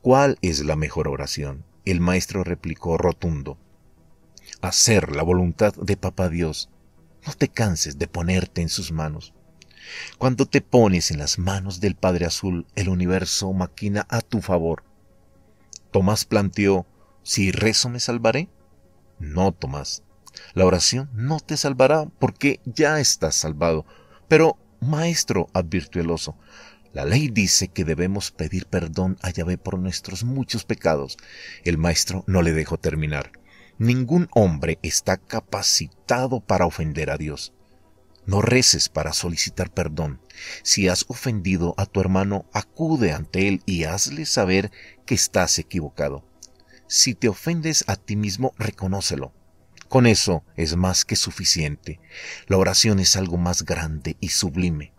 ¿cuál es la mejor oración? El maestro replicó rotundo, hacer la voluntad de Papá Dios. No te canses de ponerte en sus manos. Cuando te pones en las manos del Padre Azul, el universo maquina a tu favor. Tomás planteó, si rezo me salvaré. No, Tomás, la oración no te salvará porque ya estás salvado. Pero, maestro, advirtió el oso, la ley dice que debemos pedir perdón a Yahvé por nuestros muchos pecados. El maestro no le dejó terminar. Ningún hombre está capacitado para ofender a Dios. No reces para solicitar perdón. Si has ofendido a tu hermano, acude ante él y hazle saber que estás equivocado. Si te ofendes a ti mismo, reconócelo. Con eso es más que suficiente. La oración es algo más grande y sublime.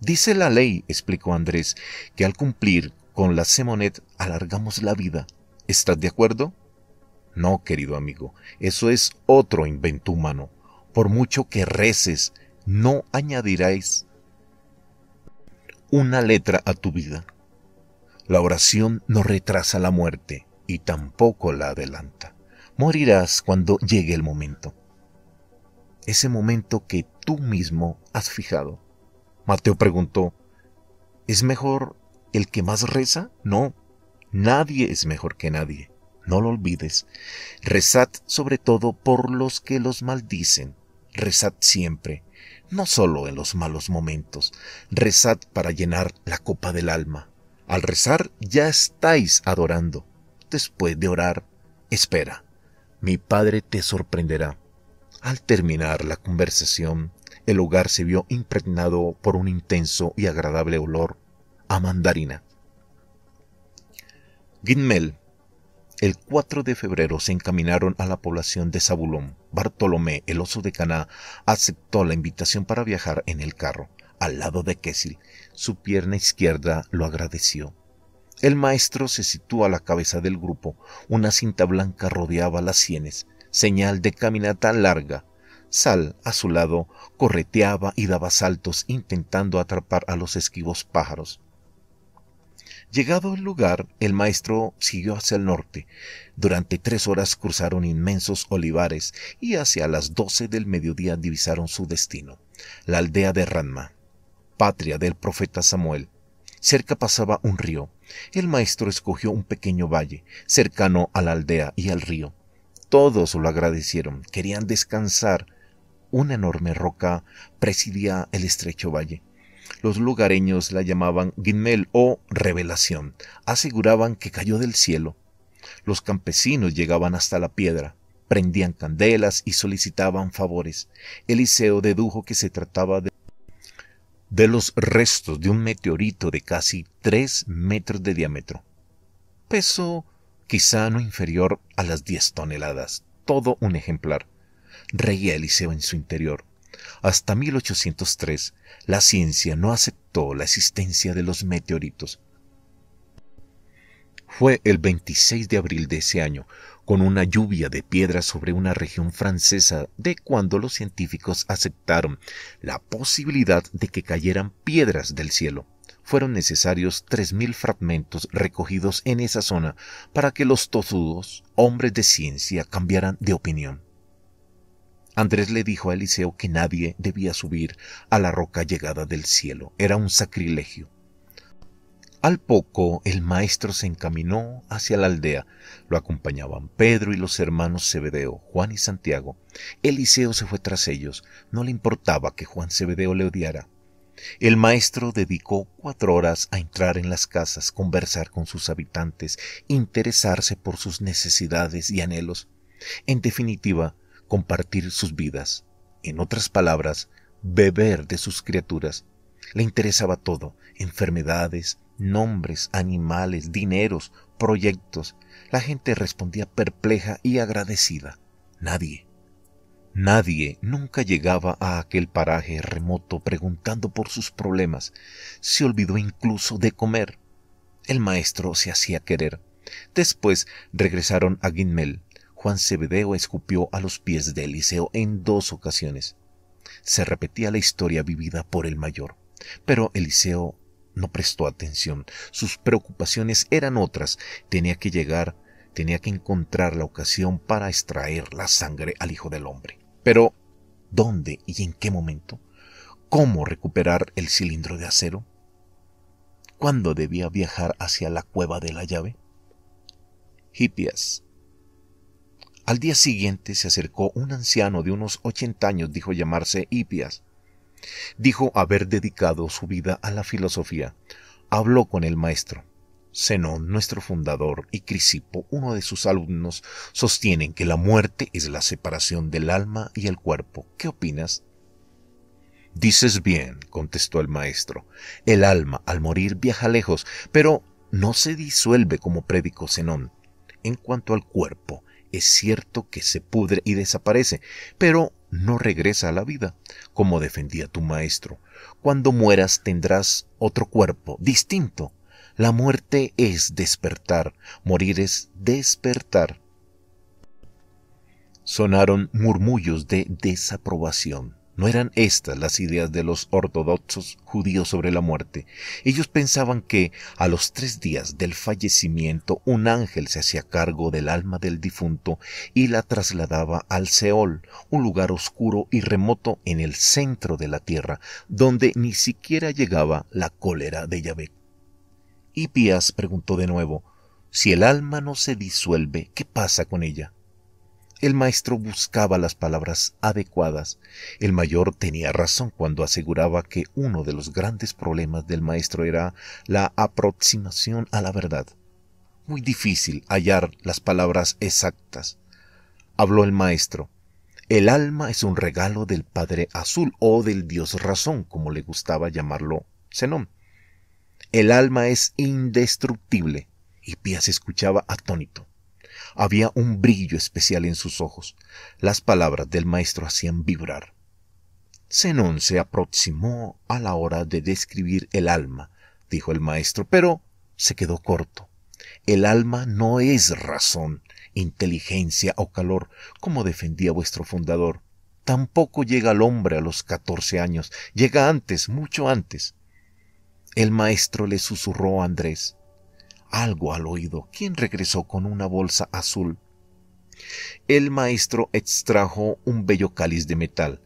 Dice la ley, explicó Andrés, que al cumplir con la semonet alargamos la vida. ¿Estás de acuerdo? No, querido amigo, eso es otro invento humano. Por mucho que reces, no añadiráis una letra a tu vida. La oración no retrasa la muerte, y tampoco la adelanta. Morirás cuando llegue el momento. Ese momento que tú mismo has fijado. Mateo preguntó, ¿es mejor el que más reza? No, nadie es mejor que nadie. No lo olvides. Rezad sobre todo por los que los maldicen. Rezad siempre, no solo en los malos momentos. Rezad para llenar la copa del alma. Al rezar ya estáis adorando después de orar, espera, mi padre te sorprenderá. Al terminar la conversación, el hogar se vio impregnado por un intenso y agradable olor a mandarina. guinmel El 4 de febrero se encaminaron a la población de Zabulón. Bartolomé, el oso de Caná, aceptó la invitación para viajar en el carro, al lado de Kessil. Su pierna izquierda lo agradeció. El maestro se situó a la cabeza del grupo. Una cinta blanca rodeaba las sienes, señal de caminata larga. Sal, a su lado, correteaba y daba saltos intentando atrapar a los esquivos pájaros. Llegado al lugar, el maestro siguió hacia el norte. Durante tres horas cruzaron inmensos olivares y hacia las doce del mediodía divisaron su destino, la aldea de Ranma, patria del profeta Samuel. Cerca pasaba un río. El maestro escogió un pequeño valle, cercano a la aldea y al río. Todos lo agradecieron, querían descansar. Una enorme roca presidía el estrecho valle. Los lugareños la llamaban guinmel o Revelación. Aseguraban que cayó del cielo. Los campesinos llegaban hasta la piedra, prendían candelas y solicitaban favores. Eliseo dedujo que se trataba de de los restos de un meteorito de casi tres metros de diámetro. Peso quizá no inferior a las diez toneladas, todo un ejemplar. Reía Eliseo en su interior. Hasta 1803, la ciencia no aceptó la existencia de los meteoritos. Fue el 26 de abril de ese año, con una lluvia de piedras sobre una región francesa de cuando los científicos aceptaron la posibilidad de que cayeran piedras del cielo. Fueron necesarios tres mil fragmentos recogidos en esa zona para que los tozudos, hombres de ciencia, cambiaran de opinión. Andrés le dijo a Eliseo que nadie debía subir a la roca llegada del cielo. Era un sacrilegio. Al poco el maestro se encaminó hacia la aldea. Lo acompañaban Pedro y los hermanos Zebedeo, Juan y Santiago. Eliseo se fue tras ellos. No le importaba que Juan Zebedeo le odiara. El maestro dedicó cuatro horas a entrar en las casas, conversar con sus habitantes, interesarse por sus necesidades y anhelos. En definitiva, compartir sus vidas. En otras palabras, beber de sus criaturas. Le interesaba todo, enfermedades, nombres, animales, dineros, proyectos. La gente respondía perpleja y agradecida. Nadie. Nadie nunca llegaba a aquel paraje remoto preguntando por sus problemas. Se olvidó incluso de comer. El maestro se hacía querer. Después regresaron a Guinmel. Juan Cebedeo escupió a los pies de Eliseo en dos ocasiones. Se repetía la historia vivida por el mayor, pero Eliseo no prestó atención. Sus preocupaciones eran otras. Tenía que llegar, tenía que encontrar la ocasión para extraer la sangre al Hijo del Hombre. Pero, ¿dónde y en qué momento? ¿Cómo recuperar el cilindro de acero? ¿Cuándo debía viajar hacia la cueva de la llave? Hippias. Al día siguiente se acercó un anciano de unos ochenta años, dijo llamarse Hippias, Dijo haber dedicado su vida a la filosofía. Habló con el maestro. Zenón, nuestro fundador, y Crisipo, uno de sus alumnos, sostienen que la muerte es la separación del alma y el cuerpo. ¿Qué opinas? Dices bien, contestó el maestro. El alma al morir viaja lejos, pero no se disuelve como predicó Zenón. En cuanto al cuerpo, es cierto que se pudre y desaparece, pero no regresa a la vida, como defendía tu maestro. Cuando mueras tendrás otro cuerpo, distinto. La muerte es despertar, morir es despertar. Sonaron murmullos de desaprobación. No eran estas las ideas de los ortodoxos judíos sobre la muerte. Ellos pensaban que a los tres días del fallecimiento un ángel se hacía cargo del alma del difunto y la trasladaba al Seol, un lugar oscuro y remoto en el centro de la tierra, donde ni siquiera llegaba la cólera de Yahvé. Y Pías preguntó de nuevo, si el alma no se disuelve, ¿qué pasa con ella? El maestro buscaba las palabras adecuadas. El mayor tenía razón cuando aseguraba que uno de los grandes problemas del maestro era la aproximación a la verdad. Muy difícil hallar las palabras exactas. Habló el maestro. El alma es un regalo del Padre Azul o del Dios Razón, como le gustaba llamarlo Zenón. El alma es indestructible. Y Pías escuchaba atónito. Había un brillo especial en sus ojos. Las palabras del maestro hacían vibrar. Zenón se aproximó a la hora de describir el alma, dijo el maestro, pero se quedó corto. El alma no es razón, inteligencia o calor, como defendía vuestro fundador. Tampoco llega el hombre a los catorce años, llega antes, mucho antes. El maestro le susurró a Andrés, algo al oído, quien regresó con una bolsa azul. El maestro extrajo un bello cáliz de metal.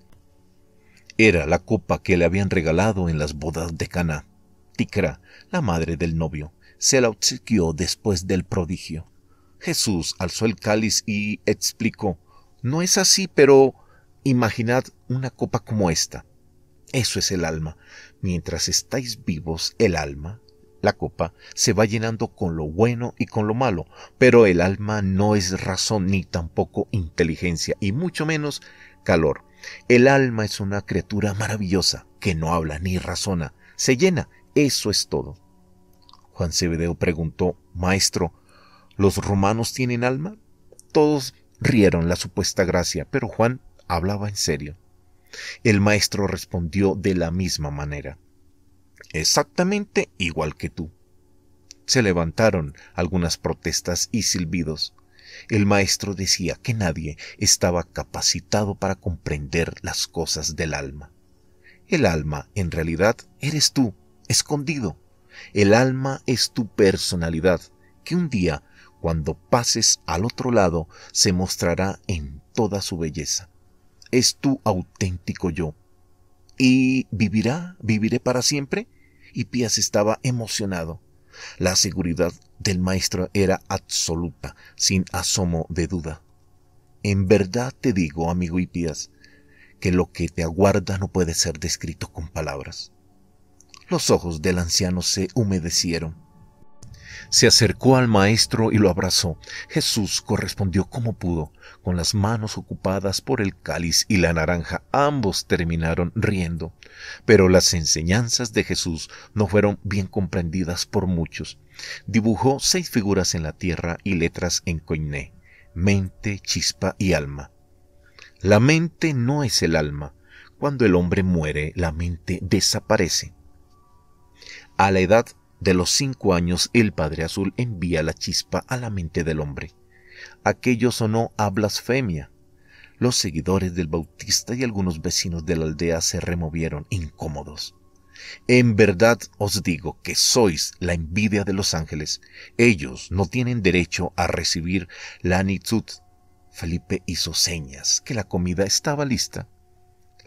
Era la copa que le habían regalado en las bodas de Caná. Ticra, la madre del novio, se la obsequió después del prodigio. Jesús alzó el cáliz y explicó, no es así, pero imaginad una copa como esta. Eso es el alma. Mientras estáis vivos, el alma la copa se va llenando con lo bueno y con lo malo, pero el alma no es razón ni tampoco inteligencia y mucho menos calor. El alma es una criatura maravillosa que no habla ni razona, se llena, eso es todo. Juan Cebedeo preguntó, Maestro, ¿los romanos tienen alma? Todos rieron la supuesta gracia, pero Juan hablaba en serio. El maestro respondió de la misma manera exactamente igual que tú. Se levantaron algunas protestas y silbidos. El maestro decía que nadie estaba capacitado para comprender las cosas del alma. El alma, en realidad, eres tú, escondido. El alma es tu personalidad, que un día, cuando pases al otro lado, se mostrará en toda su belleza. Es tu auténtico yo, y vivirá, viviré para siempre. Y Pías estaba emocionado. La seguridad del maestro era absoluta, sin asomo de duda. En verdad te digo, amigo Pías, que lo que te aguarda no puede ser descrito con palabras. Los ojos del anciano se humedecieron. Se acercó al maestro y lo abrazó. Jesús correspondió como pudo, con las manos ocupadas por el cáliz y la naranja. Ambos terminaron riendo. Pero las enseñanzas de Jesús no fueron bien comprendidas por muchos. Dibujó seis figuras en la tierra y letras en coiné, mente, chispa y alma. La mente no es el alma. Cuando el hombre muere, la mente desaparece. A la edad de los cinco años el Padre Azul envía la chispa a la mente del hombre. Aquello sonó a blasfemia. Los seguidores del Bautista y algunos vecinos de la aldea se removieron incómodos. En verdad os digo que sois la envidia de los ángeles. Ellos no tienen derecho a recibir la nitzut. Felipe hizo señas que la comida estaba lista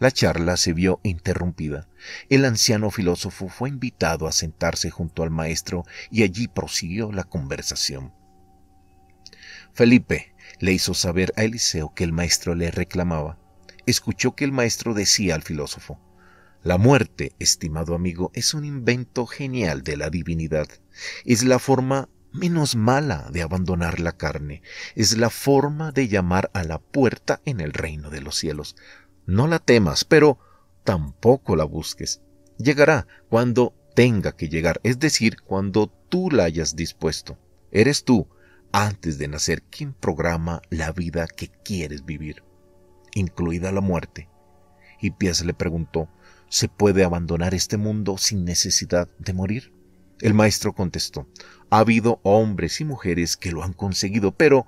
la charla se vio interrumpida. El anciano filósofo fue invitado a sentarse junto al maestro y allí prosiguió la conversación. Felipe le hizo saber a Eliseo que el maestro le reclamaba. Escuchó que el maestro decía al filósofo, la muerte, estimado amigo, es un invento genial de la divinidad. Es la forma menos mala de abandonar la carne. Es la forma de llamar a la puerta en el reino de los cielos. No la temas, pero tampoco la busques. Llegará cuando tenga que llegar, es decir, cuando tú la hayas dispuesto. Eres tú, antes de nacer, quien programa la vida que quieres vivir, incluida la muerte. Y y le preguntó, ¿se puede abandonar este mundo sin necesidad de morir? El maestro contestó, ha habido hombres y mujeres que lo han conseguido, pero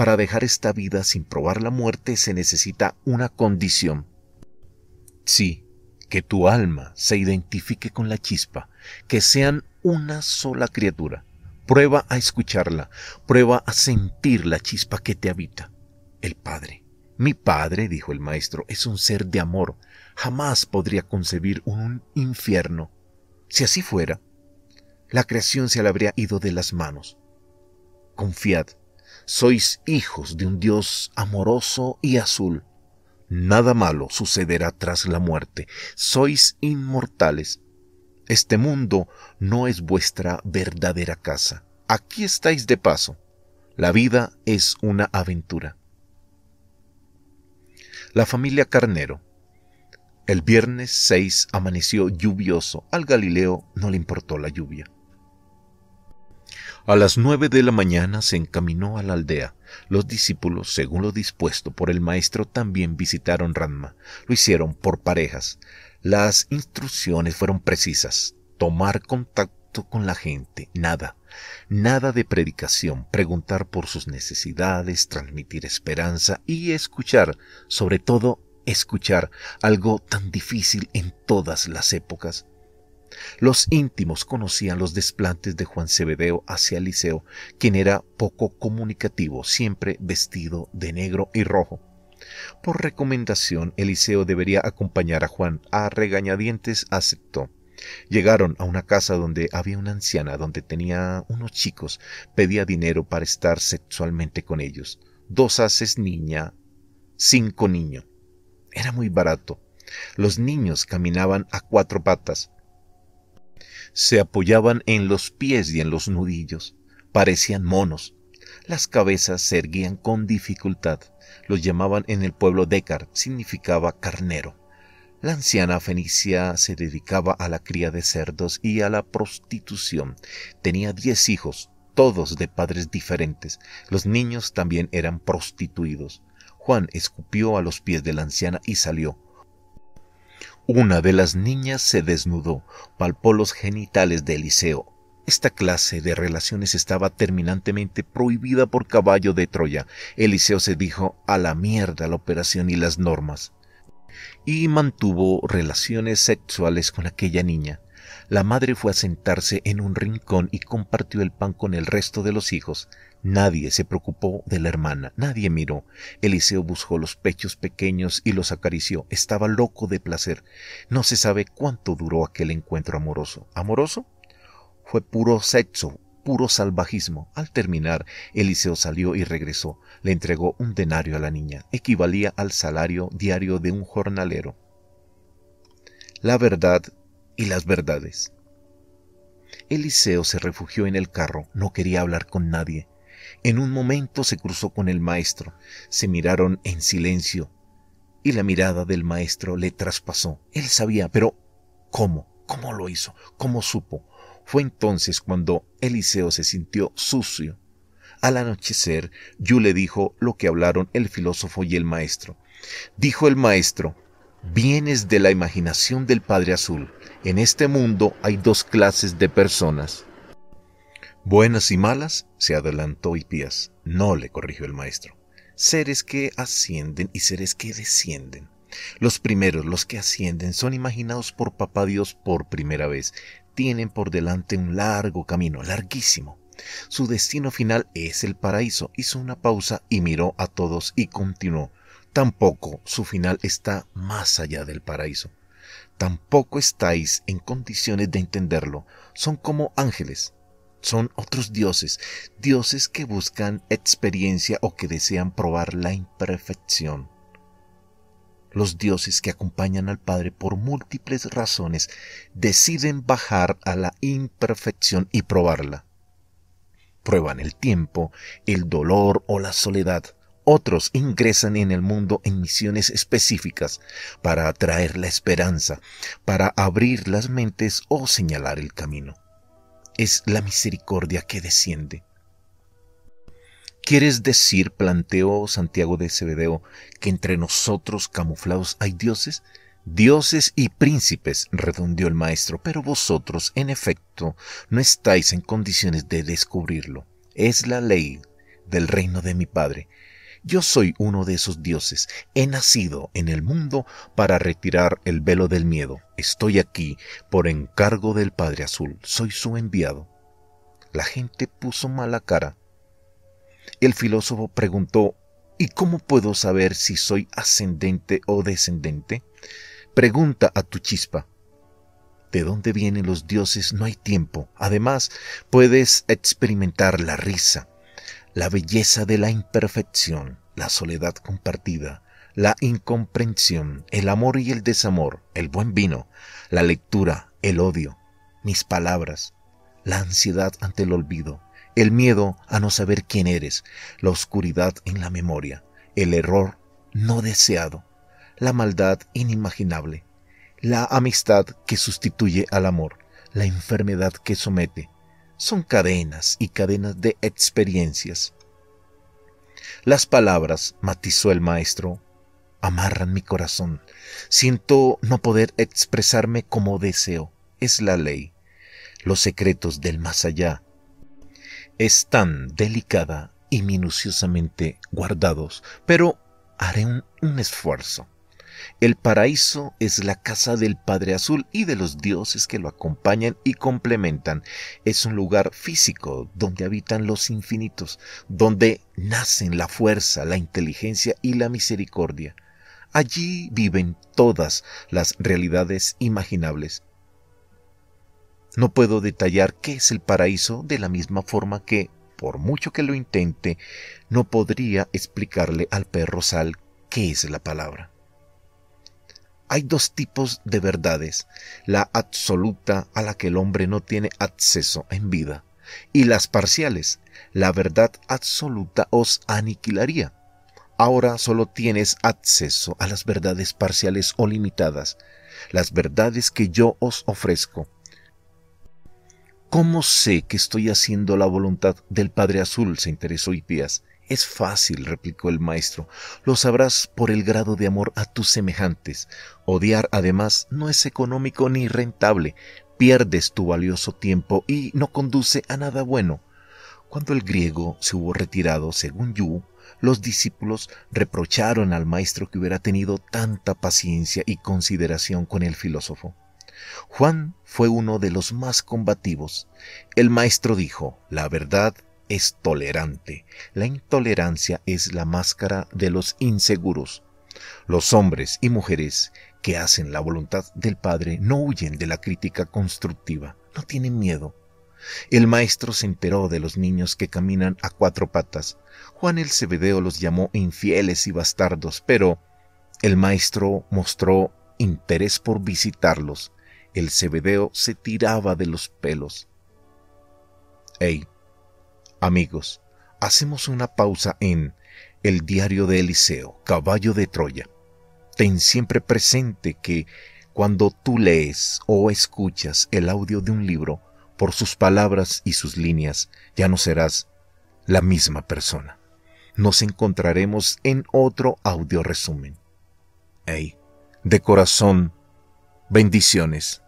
para dejar esta vida sin probar la muerte se necesita una condición. Sí, que tu alma se identifique con la chispa, que sean una sola criatura. Prueba a escucharla, prueba a sentir la chispa que te habita. El Padre. Mi Padre, dijo el Maestro, es un ser de amor. Jamás podría concebir un infierno. Si así fuera, la creación se le habría ido de las manos. Confiad, sois hijos de un Dios amoroso y azul. Nada malo sucederá tras la muerte. Sois inmortales. Este mundo no es vuestra verdadera casa. Aquí estáis de paso. La vida es una aventura. La familia Carnero. El viernes 6 amaneció lluvioso. Al Galileo no le importó la lluvia. A las nueve de la mañana se encaminó a la aldea. Los discípulos, según lo dispuesto por el maestro, también visitaron Ranma. Lo hicieron por parejas. Las instrucciones fueron precisas. Tomar contacto con la gente, nada. Nada de predicación, preguntar por sus necesidades, transmitir esperanza y escuchar, sobre todo escuchar, algo tan difícil en todas las épocas. Los íntimos conocían los desplantes de Juan Cebedeo hacia Eliseo, quien era poco comunicativo, siempre vestido de negro y rojo. Por recomendación, Eliseo debería acompañar a Juan. A regañadientes aceptó. Llegaron a una casa donde había una anciana, donde tenía unos chicos, pedía dinero para estar sexualmente con ellos. Dos haces niña, cinco niño. Era muy barato. Los niños caminaban a cuatro patas se apoyaban en los pies y en los nudillos. Parecían monos. Las cabezas se erguían con dificultad. Los llamaban en el pueblo Décar, significaba carnero. La anciana fenicia se dedicaba a la cría de cerdos y a la prostitución. Tenía diez hijos, todos de padres diferentes. Los niños también eran prostituidos. Juan escupió a los pies de la anciana y salió. Una de las niñas se desnudó, palpó los genitales de Eliseo. Esta clase de relaciones estaba terminantemente prohibida por caballo de Troya. Eliseo se dijo a la mierda la operación y las normas. Y mantuvo relaciones sexuales con aquella niña. La madre fue a sentarse en un rincón y compartió el pan con el resto de los hijos. Nadie se preocupó de la hermana, nadie miró. Eliseo buscó los pechos pequeños y los acarició. Estaba loco de placer. No se sabe cuánto duró aquel encuentro amoroso. ¿Amoroso? Fue puro sexo, puro salvajismo. Al terminar, Eliseo salió y regresó. Le entregó un denario a la niña. Equivalía al salario diario de un jornalero. La verdad y las verdades. Eliseo se refugió en el carro, no quería hablar con nadie. En un momento se cruzó con el maestro, se miraron en silencio, y la mirada del maestro le traspasó. Él sabía, pero ¿cómo? ¿Cómo lo hizo? ¿Cómo supo? Fue entonces cuando Eliseo se sintió sucio. Al anochecer, Yu le dijo lo que hablaron el filósofo y el maestro. Dijo el maestro, vienes de la imaginación del Padre Azul. En este mundo hay dos clases de personas Buenas y malas, se adelantó Hipías, no le corrigió el maestro. Seres que ascienden y seres que descienden. Los primeros, los que ascienden, son imaginados por Papá Dios por primera vez. Tienen por delante un largo camino, larguísimo. Su destino final es el paraíso. Hizo una pausa y miró a todos y continuó. Tampoco su final está más allá del paraíso. Tampoco estáis en condiciones de entenderlo. Son como ángeles. Son otros dioses, dioses que buscan experiencia o que desean probar la imperfección. Los dioses que acompañan al Padre por múltiples razones deciden bajar a la imperfección y probarla. Prueban el tiempo, el dolor o la soledad. Otros ingresan en el mundo en misiones específicas para atraer la esperanza, para abrir las mentes o señalar el camino es la misericordia que desciende. ¿Quieres decir, planteó Santiago de Cebedeo, que entre nosotros camuflados hay dioses? Dioses y príncipes, Redundió el maestro, pero vosotros, en efecto, no estáis en condiciones de descubrirlo. Es la ley del reino de mi Padre. Yo soy uno de esos dioses. He nacido en el mundo para retirar el velo del miedo. Estoy aquí por encargo del Padre Azul. Soy su enviado. La gente puso mala cara. El filósofo preguntó, ¿y cómo puedo saber si soy ascendente o descendente? Pregunta a tu chispa. ¿De dónde vienen los dioses? No hay tiempo. Además, puedes experimentar la risa, la belleza de la imperfección, la soledad compartida, la incomprensión, el amor y el desamor, el buen vino, la lectura, el odio, mis palabras, la ansiedad ante el olvido, el miedo a no saber quién eres, la oscuridad en la memoria, el error no deseado, la maldad inimaginable, la amistad que sustituye al amor, la enfermedad que somete, son cadenas y cadenas de experiencias. Las palabras, matizó el maestro, amarran mi corazón. Siento no poder expresarme como deseo. Es la ley. Los secretos del más allá están delicada y minuciosamente guardados, pero haré un, esfuerzo. El paraíso es la casa del Padre Azul y de los dioses que lo acompañan y complementan. Es un lugar físico donde habitan los infinitos, donde nacen la fuerza, la inteligencia y la misericordia. Allí viven todas las realidades imaginables. No puedo detallar qué es el paraíso de la misma forma que, por mucho que lo intente, no podría explicarle al perro Sal qué es la palabra. Hay dos tipos de verdades, la absoluta a la que el hombre no tiene acceso en vida, y las parciales, la verdad absoluta os aniquilaría. Ahora solo tienes acceso a las verdades parciales o limitadas, las verdades que yo os ofrezco. ¿Cómo sé que estoy haciendo la voluntad del Padre Azul? se interesó Ipías. Es fácil, replicó el maestro, lo sabrás por el grado de amor a tus semejantes. Odiar, además, no es económico ni rentable, pierdes tu valioso tiempo y no conduce a nada bueno. Cuando el griego se hubo retirado, según Yu, los discípulos reprocharon al maestro que hubiera tenido tanta paciencia y consideración con el filósofo. Juan fue uno de los más combativos. El maestro dijo, la verdad es tolerante. La intolerancia es la máscara de los inseguros. Los hombres y mujeres que hacen la voluntad del Padre no huyen de la crítica constructiva, no tienen miedo. El maestro se enteró de los niños que caminan a cuatro patas. Juan el Cebedeo los llamó infieles y bastardos, pero el maestro mostró interés por visitarlos. El Cebedeo se tiraba de los pelos. Ey, Amigos, hacemos una pausa en El diario de Eliseo, Caballo de Troya. Ten siempre presente que cuando tú lees o escuchas el audio de un libro, por sus palabras y sus líneas, ya no serás la misma persona. Nos encontraremos en otro audio resumen. de corazón, bendiciones.